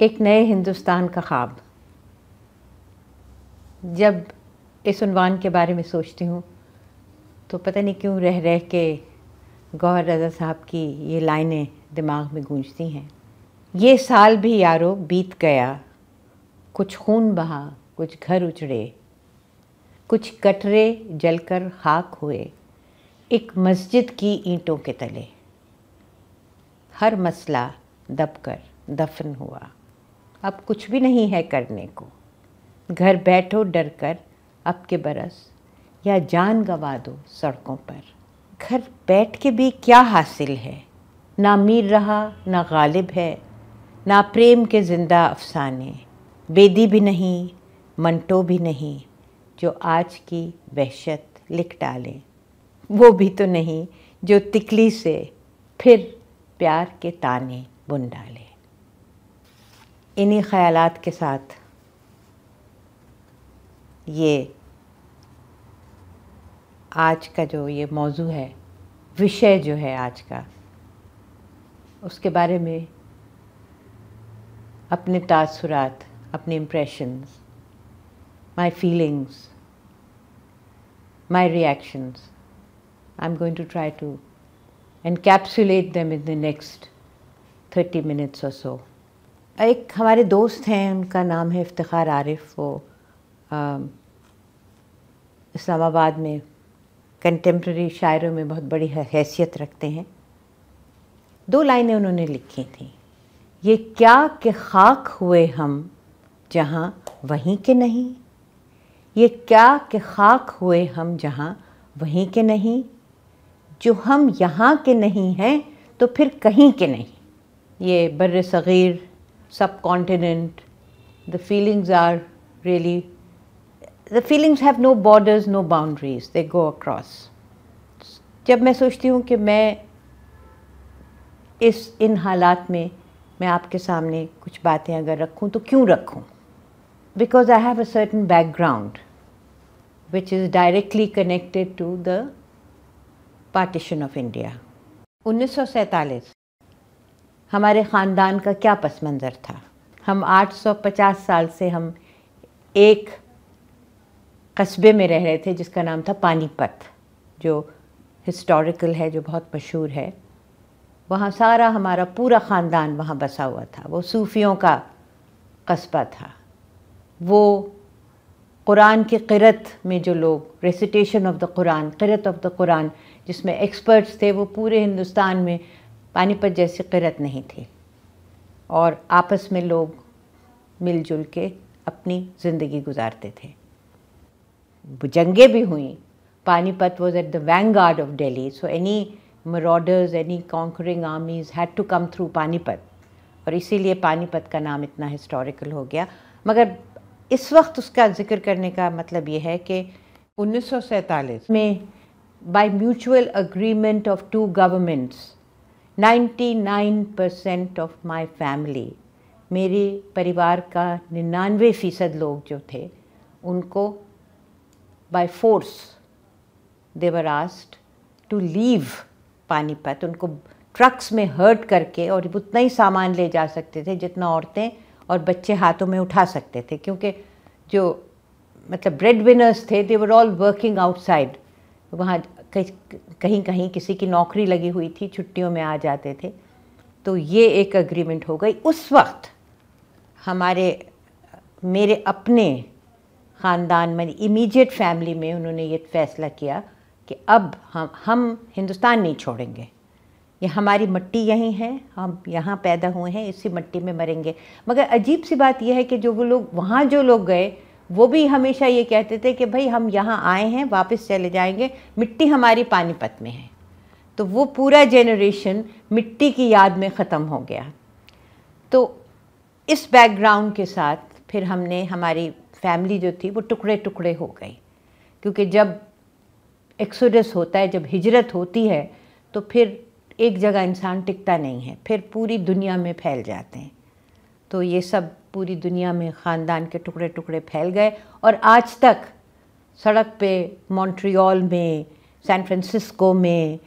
एक नए हिंदुस्तान का ख्वाब जब इस उनवान के बारे में सोचती हूँ तो पता नहीं क्यों रह रह के गौर रजा साहब की ये लाइनें दिमाग में गूंजती हैं ये साल भी यारो बीत गया कुछ खून बहा कुछ घर उजड़े कुछ कटरे जलकर खाक हुए एक मस्जिद की ईंटों के तले हर मसला दबकर दफन हुआ अब कुछ भी नहीं है करने को घर बैठो डर कर अब के बरस या जान गवा दो सड़कों पर घर बैठ के भी क्या हासिल है ना मीर रहा ना गालिब है ना प्रेम के ज़िंदा अफसाने बेदी भी नहीं मंटो भी नहीं जो आज की वहशत लिख डालें वो भी तो नहीं जो तिकली से फिर प्यार के ताने बुन डालें इन्हीं ख्याल के साथ ये आज का जो ये मौजू है विषय जो है आज का उसके बारे में अपने तासुरात अपने impressions my feelings my reactions I am going to try to encapsulate them in the next thirty minutes और सो so. एक हमारे दोस्त हैं उनका नाम है इफ्तार आरिफ वो इस्लामाबाद में कंटेम्प्रेरी शायरों में बहुत बड़ी हैसियत रखते हैं दो लाइनें उन्होंने लिखी थी ये क्या के खाक हुए हम जहाँ वहीं के नहीं ये क्या के खाक हुए हम जहाँ वहीं के नहीं जो हम यहाँ के नहीं हैं तो फिर कहीं के नहीं ये बर सग़ीर subcontinent. The feelings are really, the feelings have no borders, no boundaries, they go across. जब मैं सोचती हूँ कि मैं इस इन हालात में मैं आपके सामने कुछ बातें अगर रखूँ तो क्यों रखूँ because I have a certain background which is directly connected to the partition of India उन्नीस सौ सैंतालीस हमारे ख़ानदान का क्या पस मंज़र था हम 850 साल से हम एक कस्बे में रह रहे थे जिसका नाम था पानीपत जो हिस्टोरिकल है जो बहुत मशहूर है वहाँ सारा हमारा पूरा ख़ानदान वहाँ बसा हुआ था वो सूफ़ियों का कस्बा था वो कुरान की किरत में जो लोग रेसिटेशन ऑफ़ द कुरान किरत ऑफ़ द कुरान जिसमें एक्सपर्ट्स थे वो पूरे हिंदुस्तान में पानीपत जैसी किरत नहीं थी और आपस में लोग मिलजुल के अपनी ज़िंदगी गुजारते थे जंगें भी हुई was at the vanguard of Delhi so any marauders any conquering armies had to come through Panipat और इसीलिए पानीपत का नाम इतना हिस्टोरिकल हो गया मगर इस वक्त उसका जिक्र करने का मतलब ये है कि 1947 में by mutual agreement of two governments 99 percent of my family मेरे परिवार का निन्यानवे फ़ीसद लोग जो थे उनको by force they were asked to leave Panipat उनको ट्रक्स में हर्ट करके और उतना ही सामान ले जा सकते थे जितना औरतें और बच्चे हाथों में उठा सकते थे क्योंकि जो मतलब ब्रेड विनर्स थे they were all working outside वहाँ कहीं कहीं किसी की नौकरी लगी हुई थी छुट्टियों में आ जाते थे तो ये एक अग्रीमेंट हो गई उस वक्त हमारे मेरे अपने ख़ानदान में इमीडिएट फैमिली में उन्होंने ये फैसला किया कि अब हम हम हिंदुस्तान नहीं छोड़ेंगे ये हमारी मिट्टी यहीं है हम यहाँ पैदा हुए हैं इसी मिट्टी में मरेंगे मगर अजीब सी बात यह है कि जो वो लोग वहाँ जो लोग गए वो भी हमेशा ये कहते थे कि भाई हम यहाँ आए हैं वापस चले जाएंगे मिट्टी हमारी पानीपत में है तो वो पूरा जेनरेशन मिट्टी की याद में ख़त्म हो गया तो इस बैकग्राउंड के साथ फिर हमने हमारी फैमिली जो थी वो टुकड़े टुकड़े हो गई क्योंकि जब एक्सोडस होता है जब हिजरत होती है तो फिर एक जगह इंसान टिकता नहीं है फिर पूरी दुनिया में फैल जाते हैं तो ये सब पूरी दुनिया में ख़ानदान के टुकड़े टुकड़े फैल गए और आज तक सड़क पे मॉन्ट्रियल में सैन फ्रांसिस्को में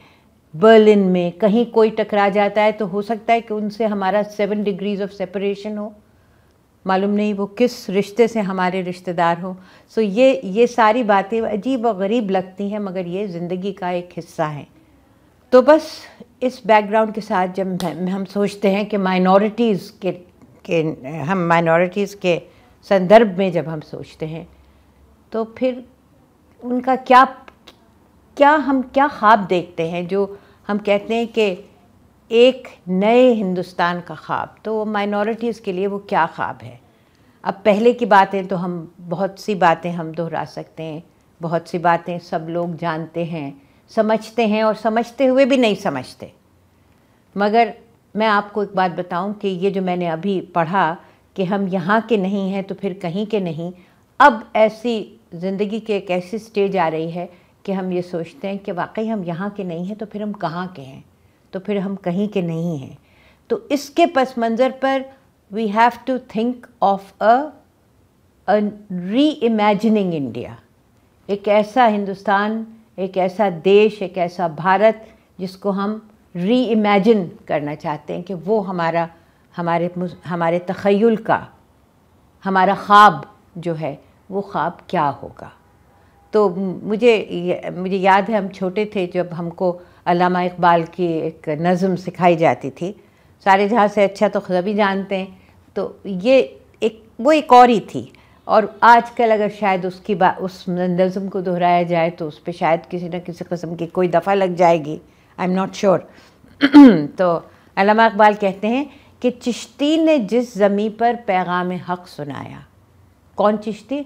बर्लिन में कहीं कोई टकरा जाता है तो हो सकता है कि उनसे हमारा सेवन डिग्रीज ऑफ सेपरेशन हो मालूम नहीं वो किस रिश्ते से हमारे रिश्तेदार हों सो ये ये सारी बातें अजीब और गरीब लगती हैं मगर ये ज़िंदगी का एक हिस्सा है तो बस इस बैकग्राउंड के साथ जब हम सोचते हैं कि माइनॉरिटीज़ के के हम माइनॉरिटीज़ के संदर्भ में जब हम सोचते हैं तो फिर उनका क्या क्या हम क्या ख्वाब देखते हैं जो हम कहते हैं कि एक नए हिंदुस्तान का ख्वाब तो माइनॉरिटीज़ के लिए वो क्या ख्वाब है अब पहले की बातें तो हम बहुत सी बातें हम दोहरा सकते हैं बहुत सी बातें सब लोग जानते हैं समझते हैं और समझते हुए भी नहीं समझते मगर मैं आपको एक बात बताऊं कि ये जो मैंने अभी पढ़ा कि हम यहाँ के नहीं हैं तो फिर कहीं के नहीं अब ऐसी ज़िंदगी के एक ऐसी स्टेज आ रही है कि हम ये सोचते हैं कि वाकई हम यहाँ के नहीं हैं तो फिर हम कहाँ के हैं तो फिर हम कहीं के नहीं हैं तो इसके पस मंज़र पर we have to think of a reimagining India एक ऐसा हिंदुस्तान एक ऐसा देश एक ऐसा भारत जिसको हम री करना चाहते हैं कि वो हमारा हमारे हमारे तखयल का हमारा ख्वाब जो है वो ख्वाब क्या होगा तो मुझे मुझे याद है हम छोटे थे जब हमको अलामा इकबाल की एक नज़म सिखाई जाती थी सारे जहाँ से अच्छा तो भी जानते हैं तो ये एक वो एक और ही थी और आजकल अगर शायद उसकी बात उस नज़म को दोहराया जाए तो उस पर शायद किसी न किसी कस्म की कोई दफ़ा लग जाएगी आई एम नॉट श्योर तो अलामा इकबाल कहते हैं कि चिश्ती ने जिस ज़मी पर पैगाम हक़ सुनाया कौन चिश्ती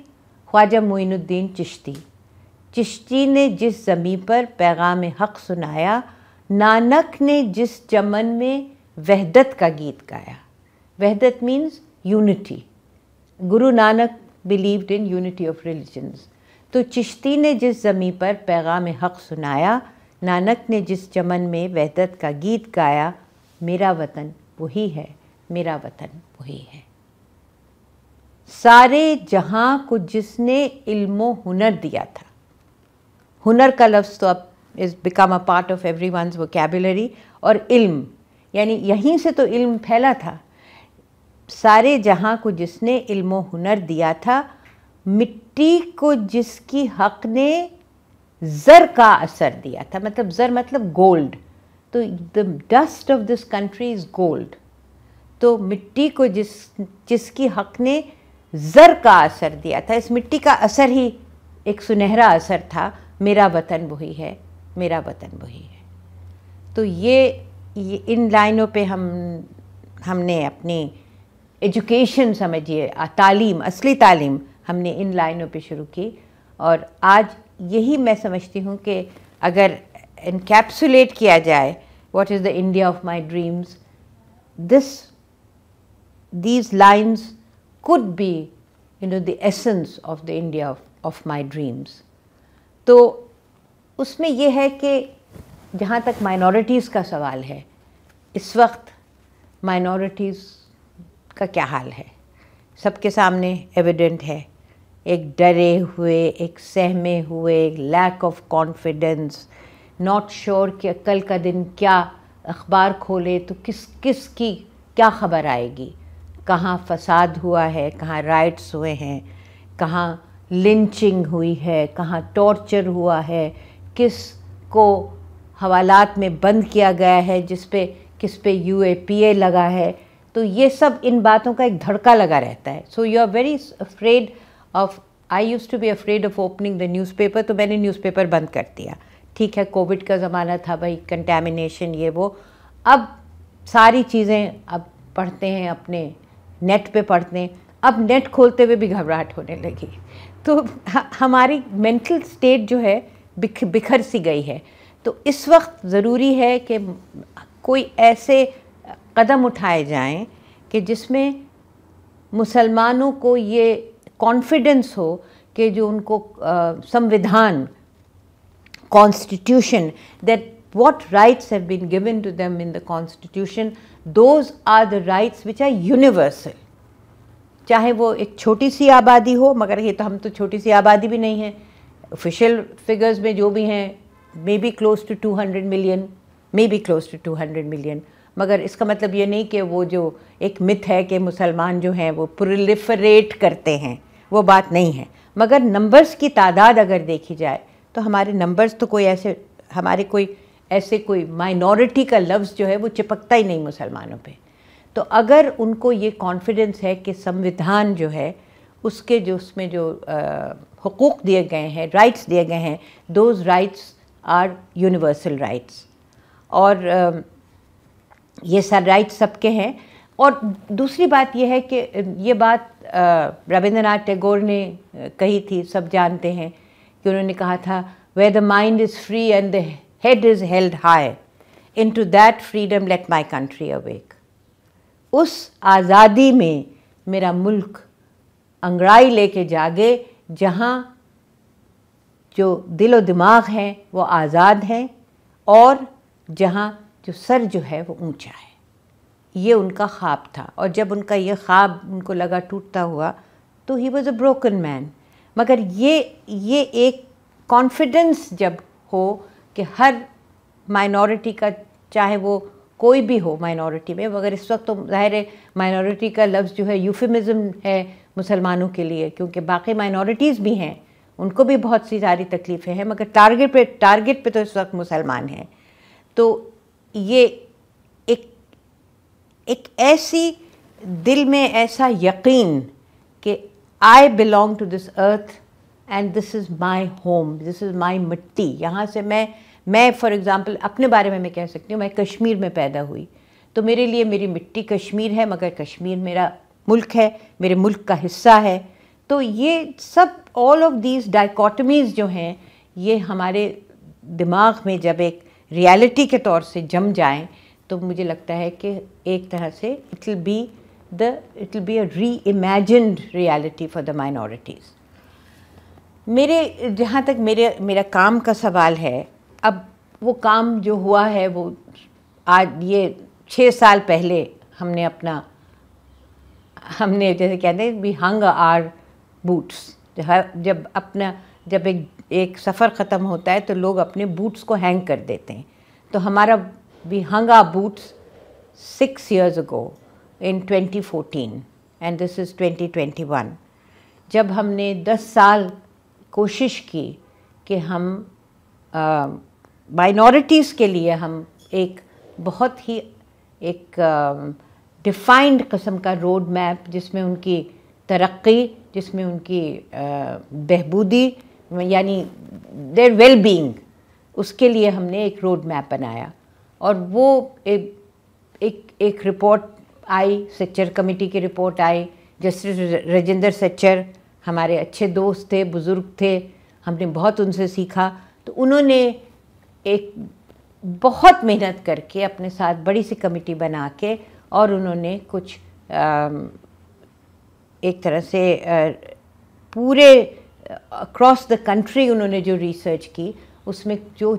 ख्वाजा मोनुद्दीन चिश्ती चिश्ती ने जिस ज़मी पर पैगाम हक़ सुनाया नानक ने जिस चमन में वहदत का गीत गाया वहदत means unity Guru Nanak believed in unity of religions तो चिश्ती ने जिस ज़मी पर पैगाम हक़ सुनाया नानक ने जिस चमन में वहदत का गीत गाया मेरा वतन वही है मेरा वतन वही है सारे जहाँ को जिसने इल्मो हुनर दिया था हुनर का लफ्ज़ तो अब is become a part of everyone vocabulary और इल्म यानी यहीं से तो इल्म फैला था सारे जहाँ को जिसने इल्मो हुनर दिया था मिट्टी को जिसकी हक ने ज़र का असर दिया था मतलब ज़र मतलब गोल्ड तो the dust of this country is gold तो मिट्टी को जिस जिसकी हक ने ज़र का असर दिया था इस मिट्टी का असर ही एक सुनहरा असर था मेरा वतन वही है मेरा वतन वही है तो ये, ये इन लाइनों पे हम हमने अपनी एजुकेशन समझिए तालीम असली तालीम हमने इन लाइनों पे शुरू की और आज यही मैं समझती हूँ कि अगर इनकेप्सुलेट किया जाए what is the India of my dreams this these lines could be you know the of the India of my dreams तो उसमें यह है कि जहाँ तक माइनॉरिटीज़ का सवाल है इस वक्त माइनॉरिटीज़ का क्या हाल है सबके सामने एविडेंट है एक डरे हुए एक सहमे हुए एक lack of confidence not sure कि कल का दिन क्या अखबार खोले तो किस किस की क्या ख़बर आएगी कहाँ फसाद हुआ है कहाँ राइट्स हुए हैं कहाँ लिंचिंग हुई है कहाँ टॉर्चर हुआ है किस को हवालात में बंद किया गया है जिस पे किस पे यू ए पी ए लगा है तो ये सब इन बातों का एक धड़का लगा रहता है so you are very afraid of I used to be afraid of opening the newspaper तो मैंने न्यूज़पेपर बंद कर दिया ठीक है कोविड का ज़माना था भाई कंटेमिनेशन ये वो अब सारी चीज़ें अब पढ़ते हैं अपने नेट पे पढ़ते हैं अब नेट खोलते हुए भी घबराहट होने हम्म। लगी तो हमारी मेंटल स्टेट जो है बिख बिखर सी गई है तो इस वक्त ज़रूरी है कि कोई ऐसे कदम उठाए जाएं कि जिसमें मुसलमानों को ये कॉन्फिडेंस हो कि जो उनको संविधान constitution that what rights have been given to them in the constitution those are the rights which are universal चाहे वो एक छोटी सी आबादी हो मगर ये तो हम तो छोटी सी आबादी भी नहीं है ऑफिशियल फिगर्स में जो भी हैं maybe close to two hundred million maybe close to two hundred million मगर इसका मतलब ये नहीं कि वो जो एक मिथ है कि मुसलमान जो हैं वो प्रोलिफरेट करते हैं वो बात नहीं है मगर नंबर्स की तादाद अगर देखी जाए तो हमारे नंबर्स तो कोई ऐसे हमारे कोई ऐसे कोई माइनॉरिटी का लफ्ज़ जो है वो चिपकता ही नहीं मुसलमानों पे तो अगर उनको ये कॉन्फिडेंस है कि संविधान जो है उसके जो उसमें जो हकूक़ दिए गए हैं राइट्स दिए गए हैं those rights are universal rights और आ, ये सर राइट्स सबके हैं और दूसरी बात यह है कि ये बात रविंद्रनाथ टैगोर ने कही थी सब जानते हैं कि उन्होंने कहा था where the mind is free and the head is held high into that freedom let my country awake उस आज़ादी में मेरा मुल्क अंगड़ाई लेके जागे जहाँ जो दिल व दिमाग हैं वो आज़ाद हैं और जहाँ जो सर जो है वो ऊंचा है ये उनका ख्वाब था और जब उनका ये ख्वाब उनको लगा टूटता हुआ तो he was a broken man मगर ये ये एक कॉन्फिडेंस जब हो कि हर माइनॉरिटी का चाहे वो कोई भी हो माइनॉरिटी में मगर इस वक्त तो ज़ाहिर है माइनॉरिटी का लफ्ज़ जो है यूफिमिज़म है मुसलमानों के लिए क्योंकि बाकी माइनॉरिटीज़ भी हैं उनको भी बहुत सी सारी तकलीफ़ें हैं मगर टारगेट पे टारगेट पे तो इस वक्त मुसलमान हैं तो ये एक ऐसी दिल में ऐसा यकीन कि I belong to this earth and this is my home this is my mitti यहाँ से मैं मैं फॉर एग्ज़ाम्पल अपने बारे में मैं कह सकती हूँ मैं कश्मीर में पैदा हुई तो मेरे लिए मेरी मिट्टी कश्मीर है मगर कश्मीर मेरा मुल्क है मेरे मुल्क का हिस्सा है तो ये सब ऑल ऑफ दीज डाइकॉटमीज़ जो हैं ये हमारे दिमाग में जब एक रियलिटी के तौर से जम जाएँ तो मुझे लगता है कि एक तरह से it will be the it will be a reimagined reality for the minorities मेरे जहाँ तक मेरे मेरा काम का सवाल है अब वो काम जो हुआ है वो आज ये छः साल पहले हमने अपना हमने जैसे कहते हैं वी हंग आर बूट्स जब अपना जब एक एक सफ़र ख़त्म होता है तो लोग अपने बूट्स को हैंग कर देते हैं तो हमारा we hung our boots six years ago in 2014 and this is 2021 जब हमने 10 साल कोशिश की कि हम माइनॉरिटीज़ के लिए हम एक बहुत ही एक डिफाइंड कस्म का रोड मैप जिसमें उनकी तरक्की जिसमें उनकी बहबूदी यानी देर वेल बींग उसके लिए हमने एक रोड मैप बनाया और वो एक एक, एक रिपोर्ट आई सेक्चर कमेटी की रिपोर्ट आई जस्टिस राजेंद्र सेक्चर हमारे अच्छे दोस्त थे बुज़ुर्ग थे हमने बहुत उनसे सीखा तो उन्होंने एक बहुत मेहनत करके अपने साथ बड़ी सी कमेटी बना के और उन्होंने कुछ आ, एक तरह से आ, पूरे अक्रॉस द कंट्री उन्होंने जो रिसर्च की उसमें जो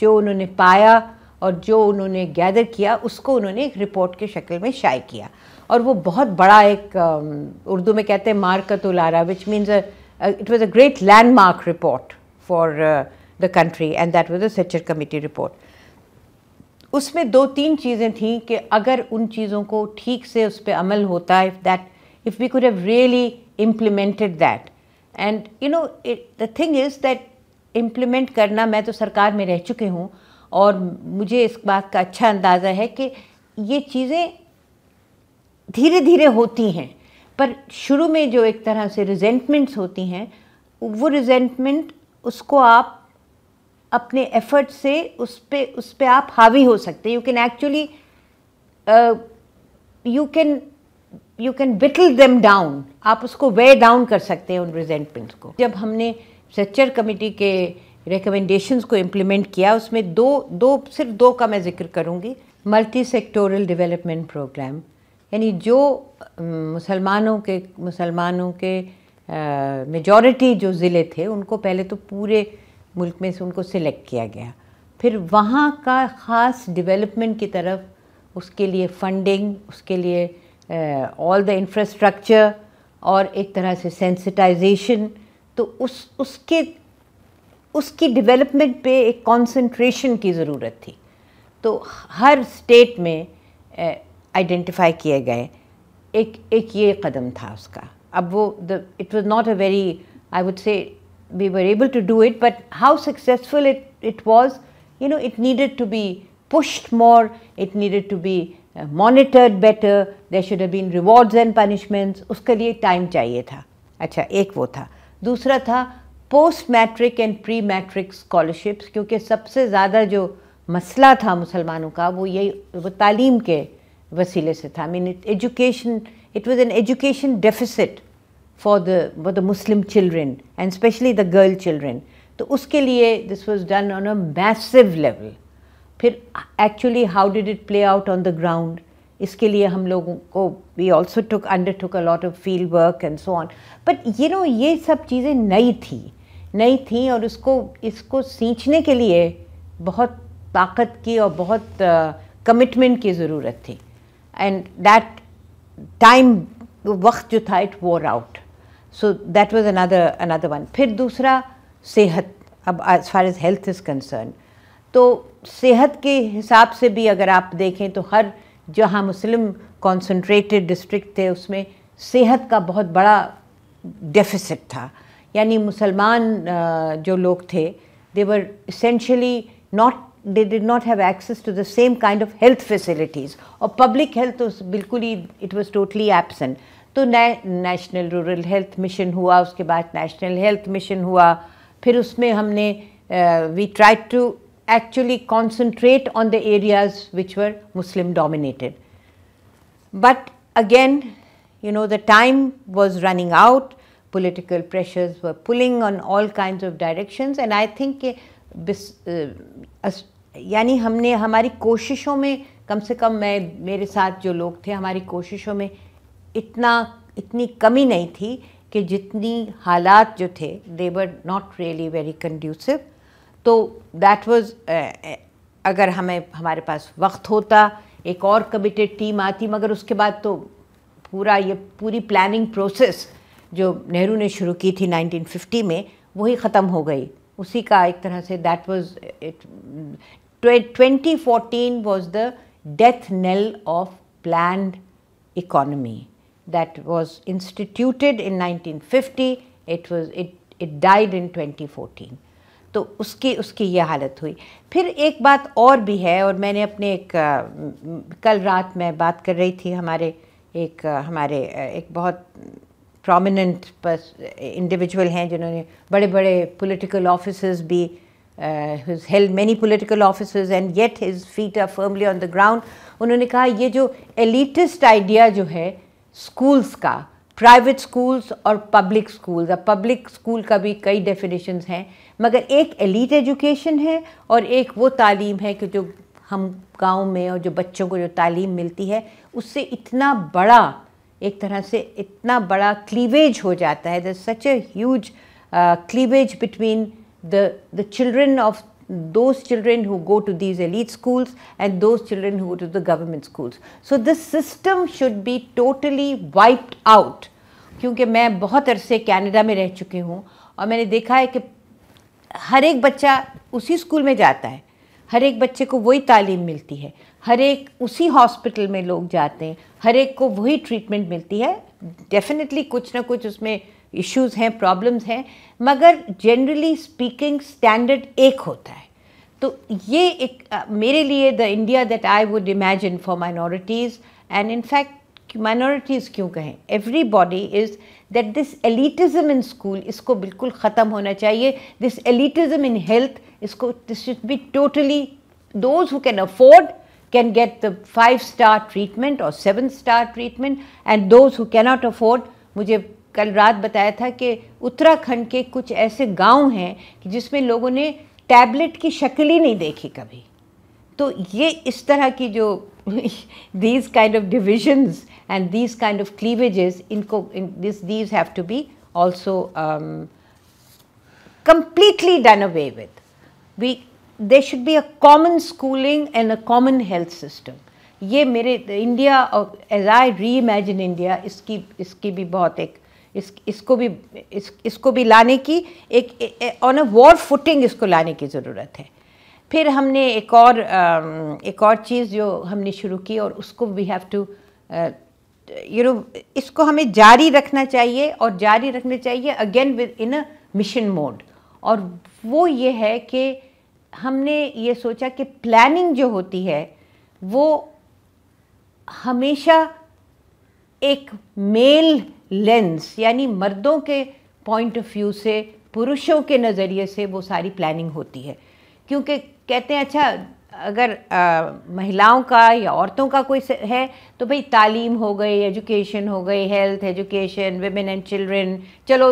जो उन्होंने पाया और जो उन्होंने गैदर किया उसको उन्होंने एक रिपोर्ट के शक्ल में शाये किया और वो बहुत बड़ा एक um, उर्दू में कहते हैं मार्कत उलारा which means it was a great landmark report for the country and that was Sachar committee committee report उसमें दो तीन चीज़ें थीं कि अगर उन चीज़ों को ठीक से उस पर अमल होता if that if we could have really implemented that and you know the thing is that implement करना मैं तो सरकार में रह चुके हूँ और मुझे इस बात का अच्छा अंदाज़ा है कि ये चीज़ें धीरे धीरे होती हैं पर शुरू में जो एक तरह से रिजेंटमेंट्स होती हैं वो रिजेंटमेंट उसको आप अपने एफर्ट से उस पर उस पर आप हावी हो सकते हैं you can actually you can you can whittle them down आप उसको वे डाउन कर सकते हैं उन रिजेंटमेंट्स को जब हमने सच्चर कमेटी के रिकमेंडेशंस को इम्प्लीमेंट किया उसमें दो दो सिर्फ दो का मैं जिक्र करूँगी मल्टी सेक्टोरल डेवलपमेंट प्रोग्राम यानी जो मुसलमानों के मुसलमानों के मेजॉरिटी जो ज़िले थे उनको पहले तो पूरे मुल्क में से उनको सिलेक्ट किया गया फिर वहाँ का ख़ास डेवलपमेंट की तरफ उसके लिए फंडिंग उसके लिए ऑल द इंफ्रास्ट्रक्चर और एक तरह से सेंसिटाइजेशन तो उस उसके उसकी डेवलपमेंट पे एक कंसंट्रेशन की ज़रूरत थी तो हर स्टेट में आइडेंटिफाई किए गए एक एक ये कदम था उसका अब वो the it was not a very I would say we were able to do it but how successful it it was you know it needed to be pushed more it needed to be monitored better better, should should rewards and punishments उसके लिए time चाहिए था अच्छा एक वो था दूसरा था post matric and pre matric scholarships क्योंकि सबसे ज़्यादा जो मसला था मुसलमानों का वो यही वो तालीम के वसीले से था mean education it was an education deficit for the for the Muslim children and specially the girl children तो उसके लिए this was done on a massive level फिर actually how did it play out on the ground इसके लिए हम लोगों को we also took undertook a lot of field work and so on but you know ये सब चीज़ें नई थी नहीं थी और उसको इसको सींचने के लिए बहुत ताकत की और बहुत कमिटमेंट uh, की ज़रूरत थी एंड दैट टाइम वक्त जो था it wore out so that was another another one फिर दूसरा सेहत अब as far as health is concern तो सेहत के हिसाब से भी अगर आप देखें तो हर जहाँ मुस्लिम कॉन्सनट्रेटेड डिस्ट्रिक्ट थे उसमें सेहत का बहुत बड़ा डेफिसिट था यानी मुसलमान जो लोग थे they were essentially not they did not have access to the same kind of health facilities और पब्लिक हेल्थ तो बिल्कुल ही इट वॉज टोटली एबसेंट तो नेशनल रूरल हेल्थ मिशन हुआ उसके बाद नेशनल हेल्थ मिशन हुआ फिर उसमें हमने we try to actually concentrate on the areas which were Muslim dominated but again you know the time was running out political pressures were pulling on all kinds of directions and I think के यानी हमने हमारी कोशिशों में कम से कम मैं मेरे साथ जो लोग थे हमारी कोशिशों में इतना इतनी कमी नहीं थी कि जितनी हालात जो थे they were not really very conducive तो दैट वाज अगर हमें हमारे पास वक्त होता एक और कमिटेड टीम आती मगर उसके बाद तो पूरा ये पूरी प्लानिंग प्रोसेस जो नेहरू ने शुरू की थी 1950 में वही ख़त्म हो गई उसी का एक तरह से that was twenty fourteen was the death nail of planned economy that was instituted in 1950 it was it it died in 2014 तो उसकी उसकी यह हालत हुई फिर एक बात और भी है और मैंने अपने एक कल रात मैं बात कर रही थी हमारे एक हमारे एक बहुत प्रोमिनेंट इंडिविजुअल हैं जिन्होंने बड़े बड़े पोलिटिकल ऑफिसर्स भी his held many political officers and yet his feet are firmly on the ground उन्होंने कहा ये जो एलिटिस्ट आइडिया जो है स्कूल्स का प्राइवेट स्कूल्स और पब्लिक स्कूल्स अब पब्लिक स्कूल का भी कई डेफिनेशंस हैं मगर एक एलिट एजुकेशन है और एक वो तालीम है कि जो हम गांव में और जो बच्चों को जो तालीम मिलती है उससे इतना बड़ा एक तरह से इतना बड़ा क्लीवेज हो जाता है the such a huge cleavage between the the children of those children who go to these elite schools and those children who go to the government schools so this system should be totally wiped out क्योंकि मैं बहुत अरसे Canada में रह चुकी हूँ और मैंने देखा है कि हर एक बच्चा उसी स्कूल में जाता है हर एक बच्चे को वही तालीम मिलती है हर एक उसी हॉस्पिटल में लोग जाते हैं हर एक को वही ट्रीटमेंट मिलती है डेफिनेटली कुछ ना कुछ उसमें इश्यूज हैं प्रॉब्लम्स हैं मगर जनरली स्पीकिंग स्टैंडर्ड एक होता है तो ये एक uh, मेरे लिए the India that I would imagine for minorities and in fact minorities क्यों कहें everybody is that this elitism in school इसको बिल्कुल ख़त्म होना चाहिए दिस एलिटिज़म इन हेल्थ इसको this should be totally those who can afford can get the five star treatment or seven star treatment and those who cannot afford मुझे कल रात बताया था कि उत्तराखंड के कुछ ऐसे गांव हैं कि जिसमें लोगों ने टैबलेट की शक्ल ही नहीं देखी कभी तो ये इस तरह की जो these kind of divisions and these kind of cleavages in, in this these have to be also um, completely done away with we there should be a common schooling and a common health system ये मेरे India और as I री imagine India इसकी इसकी भी बहुत एक इस इसको भी इस इसको भी लाने की एक ऑन अ वॉर फुटिंग इसको लाने की ज़रूरत है फिर हमने एक और um, एक और चीज़ जो हमने शुरू की और उसको we have to you know इसको हमें जारी रखना चाहिए और जारी रखना चाहिए again within a mission mode और वो ये है कि हमने ये सोचा कि प्लानिंग जो होती है वो हमेशा एक मेल लेंस यानी मर्दों के पॉइंट ऑफ व्यू से पुरुषों के नज़रिए से वो सारी प्लानिंग होती है क्योंकि कहते हैं अच्छा अगर आ, महिलाओं का या औरतों का कोई है तो भाई तालीम हो गई एजुकेशन हो गई health education women and children चलो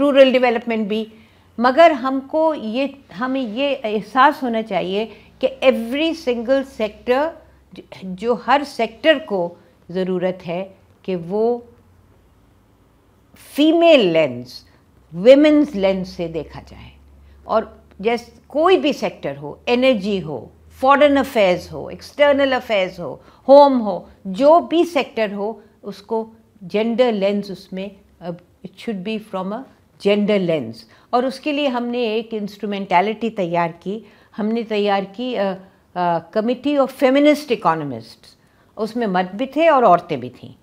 रूरल डेवलपमेंट भी मगर हमको ये हमें ये एहसास होना चाहिए कि एवरी सिंगल सेक्टर जो हर सेक्टर को ज़रूरत है कि वो फीमेल लेंस वेमेंस लेंस से देखा जाए और जैस कोई भी सेक्टर हो एनर्जी हो फॉरेन अफेयर्स हो एक्सटर्नल अफेयर्स हो होम हो जो भी सेक्टर हो उसको जेंडर लेंस उसमें it should be from a gender lens और उसके लिए हमने एक इंस्ट्रूमेंटैलिटी तैयार की हमने तैयार की कमिटी ऑफ फेमिनिस्ट इकोनॉमिस्ट उसमें मर्द भी थे और औरतें भी थीं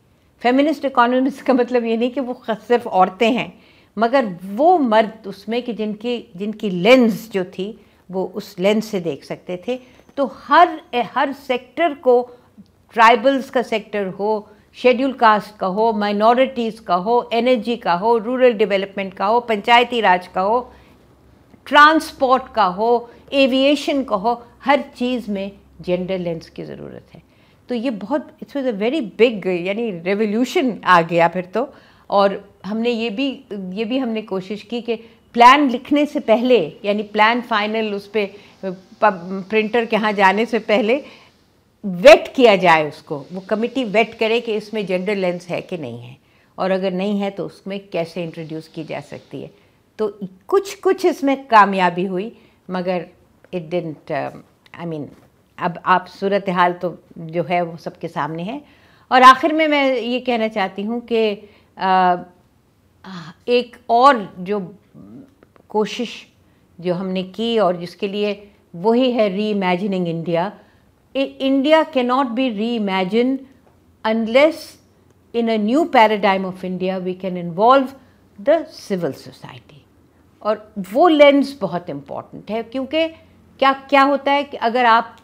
फेमिनिस्ट इकोनॉमिस्ट का मतलब ये नहीं कि वो सिर्फ औरतें हैं मगर वो मर्द उसमें कि जिनकी जिनकी लेंस जो थी वो उस लेंस से देख सकते थे तो हर हर सेक्टर को ट्राइबल्स का सेक्टर हो शेड्यूल कास्ट का हो माइनॉरिटीज़ का हो एनर्जी का हो रूरल डेवलपमेंट का हो पंचायती राज का हो ट्रांसपोर्ट का हो एविएशन का हो हर चीज़ में जेंडर लेंस की ज़रूरत है तो ये बहुत it's was a very big यानी रेवोल्यूशन आ गया फिर तो और हमने ये भी ये भी हमने कोशिश की कि प्लान लिखने से पहले यानी प्लान फाइनल उस पर प्रिंटर के यहाँ जाने से पहले वेट किया जाए उसको वो कमिटी वेट करे कि इसमें जेंडर लेंस है कि नहीं है और अगर नहीं है तो उसमें कैसे इंट्रोड्यूस की जा सकती है तो कुछ कुछ इसमें कामयाबी हुई मगर इट डेंट आई मीन अब आप सूरत हाल तो जो है वो सबके सामने है और आखिर में मैं ये कहना चाहती हूँ कि uh, एक और जो कोशिश जो हमने की और जिसके लिए वही है reimagining India India cannot be reimagined unless in a new paradigm of India we can involve the civil society. और वो लेंस बहुत इम्पॉर्टेंट है क्योंकि क्या क्या होता है कि अगर आप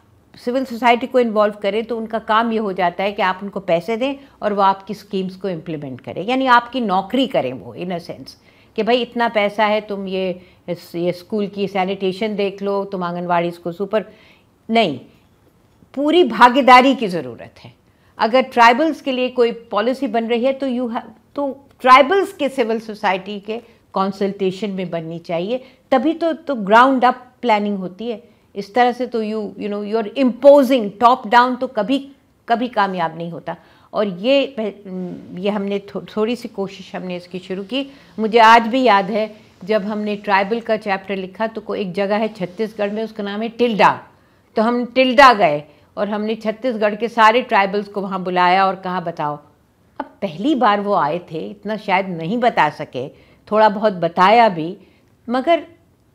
सिविल सोसाइटी को इन्वॉल्व करें तो उनका काम ये हो जाता है कि आप उनको पैसे दें और वो आपकी स्कीम्स को इम्प्लीमेंट करें यानी आपकी नौकरी करें वो इन अ सेंस कि भाई इतना पैसा है तुम ये ये स्कूल की सैनिटेशन देख लो तुम आंगनवाड़ी को सुपर नहीं पूरी भागीदारी की ज़रूरत है अगर ट्राइबल्स के लिए कोई पॉलिसी बन रही है तो यू हैव तो ट्राइबल्स के सिविल सोसाइटी के कंसल्टेशन में बननी चाहिए तभी तो तो ग्राउंड अप प्लानिंग होती है इस तरह से तो you you know you are imposing top down तो कभी कभी कामयाब नहीं होता और ये ये हमने थो, थोड़ी सी कोशिश हमने इसकी शुरू की मुझे आज भी याद है जब हमने ट्राइबल का चैप्टर लिखा तो कोई एक जगह है छत्तीसगढ़ में उसका नाम है टिल्डा तो हम टिल्डा गए और हमने छत्तीसगढ़ के सारे ट्राइबल्स को वहाँ बुलाया और कहा बताओ अब पहली बार वो आए थे इतना शायद नहीं बता सके थोड़ा बहुत बताया भी मगर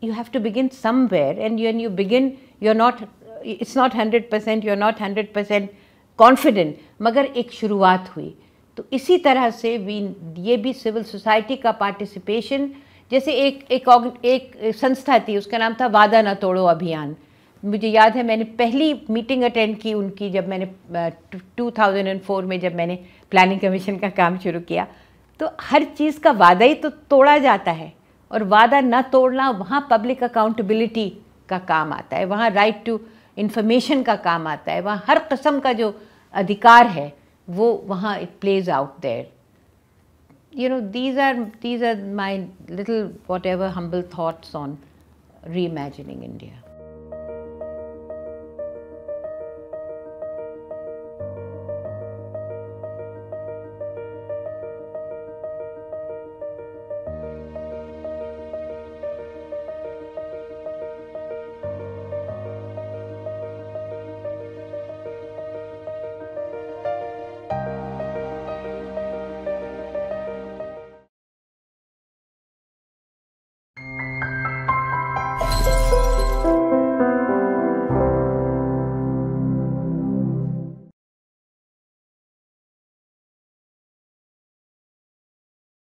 you have to begin somewhere and you an you begin you are not it's not hundred percent you are not hundred percent confident मगर एक शुरुआत हुई तो इसी तरह से वी ये भी सिविल सोसाइटी का पार्टिसिपेशन जैसे एक एक एक संस्था थी उसका नाम था वादा न तोड़ो अभियान मुझे याद है मैंने पहली मीटिंग अटेंड की उनकी जब मैंने 2004 में जब मैंने प्लानिंग कमीशन का काम शुरू किया तो हर चीज़ का वादा ही तो तोड़ा जाता है और वादा ना तोड़ना वहाँ पब्लिक अकाउंटेबिलिटी का काम आता है वहाँ राइट टू इंफॉर्मेशन का काम आता है वहाँ हर कस्म का जो अधिकार है वो वहाँ it plays out there these are these are my little whatever humble thoughts on reimagining India